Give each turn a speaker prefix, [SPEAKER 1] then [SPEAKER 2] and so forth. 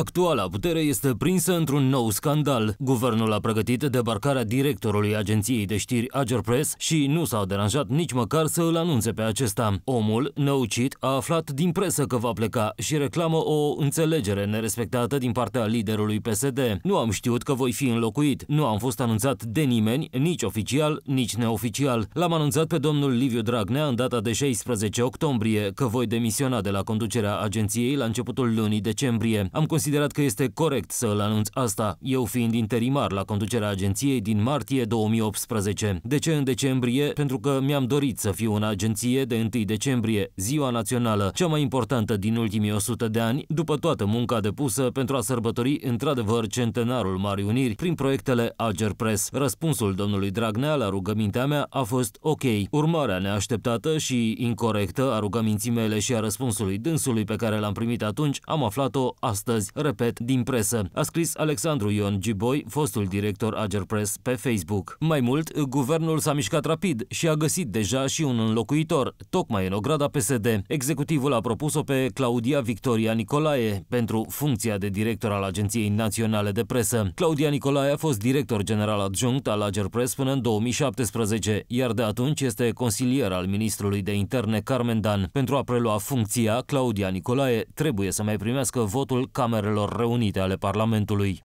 [SPEAKER 1] Actuala putere este prinsă într-un nou scandal. Guvernul a pregătit debarcarea directorului agenției de știri Ager Press și nu s-au deranjat nici măcar să îl anunțe pe acesta. Omul, năucit, a aflat din presă că va pleca și reclamă o înțelegere nerespectată din partea liderului PSD. Nu am știut că voi fi înlocuit, nu am fost anunțat de nimeni, nici oficial, nici neoficial. L-am anunțat pe domnul Liviu Dragnea în data de 16 octombrie că voi demisiona de la conducerea agenției la începutul lunii decembrie. Am considerat considerat că este corect să îl anunț asta, eu fiind interimar la conducerea agenției din martie 2018. De ce în decembrie? Pentru că mi-am dorit să fiu în agenție de 1 decembrie, ziua națională, cea mai importantă din ultimii 100 de ani, după toată munca depusă pentru a sărbători într-adevăr centenarul Marii Uniri prin proiectele Ager Press. Răspunsul domnului Dragnea la rugămintea mea a fost ok. Urmarea neașteptată și incorrectă a rugăminții mele și a răspunsului dânsului pe care l-am primit atunci am aflat-o astăzi repet, din presă, a scris Alexandru Ion Giboi, fostul director Press, pe Facebook. Mai mult, guvernul s-a mișcat rapid și a găsit deja și un înlocuitor, tocmai în ograda PSD. Executivul a propus-o pe Claudia Victoria Nicolae pentru funcția de director al Agenției Naționale de Presă. Claudia Nicolae a fost director general adjunct al Press până în 2017, iar de atunci este consilier al ministrului de interne Carmen Dan. Pentru a prelua funcția, Claudia Nicolae trebuie să mai primească votul Camerei Camerelor Reunite ale Parlamentului.